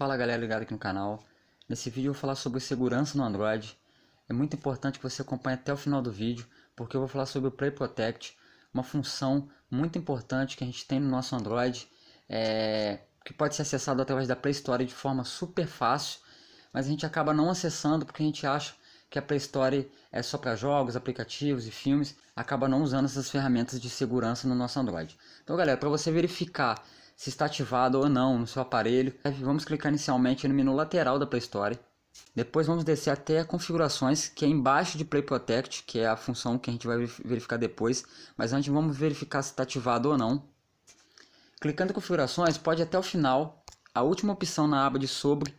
Fala galera ligada aqui no canal. Nesse vídeo eu vou falar sobre segurança no Android. É muito importante que você acompanhe até o final do vídeo, porque eu vou falar sobre o Play Protect, uma função muito importante que a gente tem no nosso Android, é... que pode ser acessado através da Play Store de forma super fácil, mas a gente acaba não acessando porque a gente acha que a Play Store é só para jogos, aplicativos e filmes, acaba não usando essas ferramentas de segurança no nosso Android. Então, galera, para você verificar se está ativado ou não no seu aparelho. É, vamos clicar inicialmente no menu lateral da Play Store. Depois vamos descer até configurações, que é embaixo de Play Protect, que é a função que a gente vai verificar depois. Mas antes vamos verificar se está ativado ou não. Clicando em configurações, pode até o final. A última opção na aba de sobre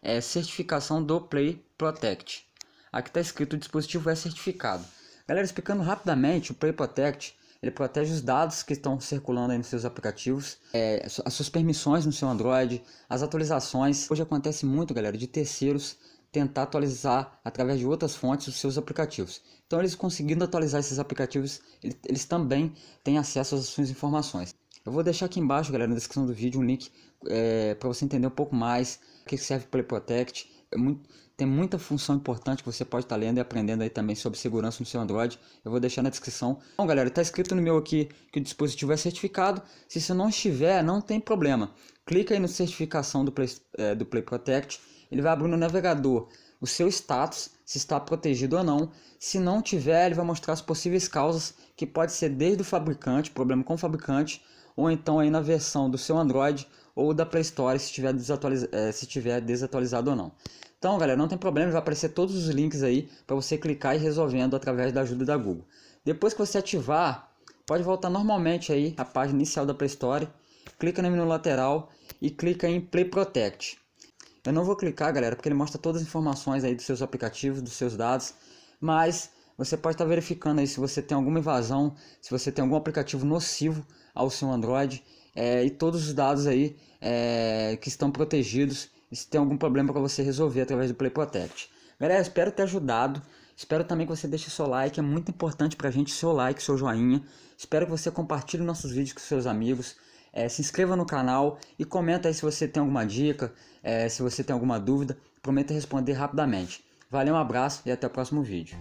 é certificação do Play Protect. Aqui está escrito o dispositivo é certificado. Galera, explicando rapidamente, o Play Protect ele protege os dados que estão circulando nos seus aplicativos, é, as suas permissões no seu Android, as atualizações. Hoje acontece muito, galera, de terceiros tentar atualizar através de outras fontes os seus aplicativos. Então, eles conseguindo atualizar esses aplicativos, eles também têm acesso às suas informações. Eu vou deixar aqui embaixo, galera, na descrição do vídeo, um link é, para você entender um pouco mais o que serve o Play Protect é muito, tem muita função importante que você pode estar tá lendo e aprendendo aí também sobre segurança no seu Android. Eu vou deixar na descrição. Bom, galera, está escrito no meu aqui que o dispositivo é certificado. Se você não estiver, não tem problema. Clica aí no certificação do Play, é, do Play Protect. Ele vai abrir no navegador o seu status, se está protegido ou não. Se não tiver, ele vai mostrar as possíveis causas, que pode ser desde o fabricante, problema com o fabricante, ou então aí na versão do seu Android ou da Play Store se tiver, desatualiz... Eh, se tiver desatualizado ou não. Então, galera, não tem problema, vai aparecer todos os links aí para você clicar e resolvendo através da ajuda da Google. Depois que você ativar, pode voltar normalmente aí à página inicial da Play Store, clica no menu lateral e clica em Play Protect. Eu não vou clicar, galera, porque ele mostra todas as informações aí dos seus aplicativos, dos seus dados, mas você pode estar tá verificando aí se você tem alguma invasão, se você tem algum aplicativo nocivo ao seu Android é, e todos os dados aí é, que estão protegidos e se tem algum problema para você resolver através do Play Protect. Galera, espero ter ajudado. Espero também que você deixe seu like, é muito importante pra gente seu like, seu joinha. Espero que você compartilhe nossos vídeos com seus amigos. É, se inscreva no canal e comenta aí se você tem alguma dica, é, se você tem alguma dúvida. Prometo responder rapidamente. Valeu, um abraço e até o próximo vídeo.